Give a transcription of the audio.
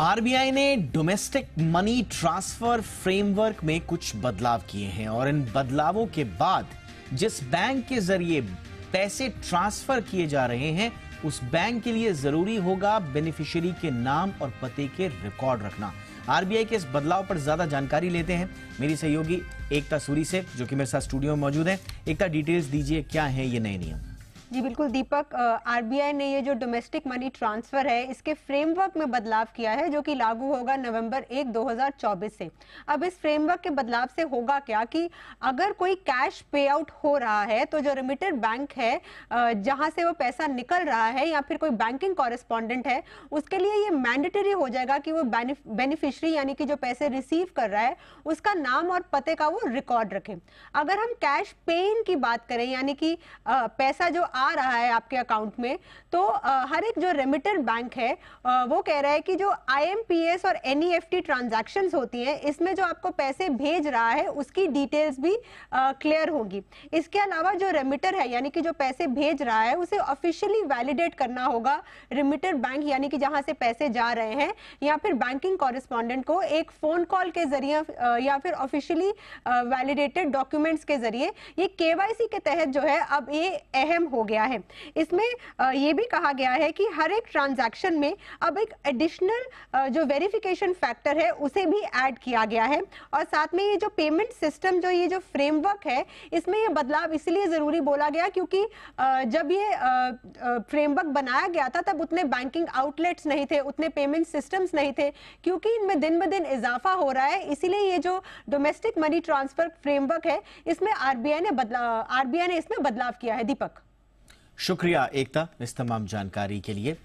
RBI ने domestic money transfer framework में कुछ बदलाव किए हैं और इन बदलावों के बाद जिस बैंक के जरिए पैसे ट्रांसफर किए जा रहे हैं उस बैंक के लिए जरूरी होगा बेनिफिशियरी के नाम और पते के रिकॉर्ड रखना आरबीआई के इस बदलाव पर ज्यादा जानकारी लेते हैं मेरी सहयोगी एकता सूरी से जो कि मेरे साथ स्टूडियो में मौजूद है एकता डिटेल्स दीजिए क्या है ये नए नियम जी बिल्कुल दीपक आरबीआई ने ये जो डोमेस्टिक मनी ट्रांसफर है इसके फ्रेमवर्क में बदलाव किया है जो कि लागू होगा नवंबर एक 2024 से अब इस फ्रेमवर्क के बदलाव से होगा क्या कि अगर कोई कैश पे आउट हो रहा है तो जो रिमिटेड बैंक है जहां से वो पैसा निकल रहा है या फिर कोई बैंकिंग कॉरेस्पॉन्डेंट है उसके लिए ये मैंडेटरी हो जाएगा कि वो बेनिफिशरी यानी कि जो पैसे रिसीव कर रहा है उसका नाम और पते का वो रिकॉर्ड रखें अगर हम कैश पेइन की बात करें यानी कि पैसा जो आ रहा है आपके अकाउंट में तो हर एक जो रेमिटर बैंक है वो कह रहा है कि जो आईएमपीएस और एनईएफटी ट्रांजैक्शंस e होती हैं इसमें जो आपको पैसे भेज रहा है उसकी डिटेल्स भी क्लियर होगी इसके अलावा जो रेमिटर है यानी कि जो पैसे भेज रहा है उसे ऑफिशियली वैलिडेट करना होगा रिमिटर बैंक यानी कि जहां से पैसे जा रहे हैं या फिर बैंकिंग कॉरेस्पॉन्डेंट को एक फोन कॉल के जरिए या फिर ऑफिशियली वैलिडेटेड डॉक्यूमेंट्स के जरिए ये केवाईसी के तहत जो है अब ये अहम होगा गया है इसमें ये भी कहा गया है कि हर एक ट्रांजैक्शन में अब एक एडिशनल जो वेरिफिकेशन फैक्टर है उसे भी ऐड किया गया है और साथ में ये जो पेमेंट सिस्टम जो ये जो फ्रेमवर्क है इसमें ये बदलाव इसलिए ज़रूरी बोला गया क्योंकि जब ये फ्रेमवर्क बनाया गया था तब उतने बैंकिंग आउटलेट्स नहीं थे उतने पेमेंट सिस्टम्स नहीं थे क्योंकि इनमें दिन ब दिन इजाफा हो रहा है इसीलिए ये जो डोमेस्टिक मनी ट्रांसफर फ्रेमवर्क है इसमें आरबीआई ने बदलाव आरबीआई ने इसमें बदलाव किया है दीपक शुक्रिया एकता इस तमाम जानकारी के लिए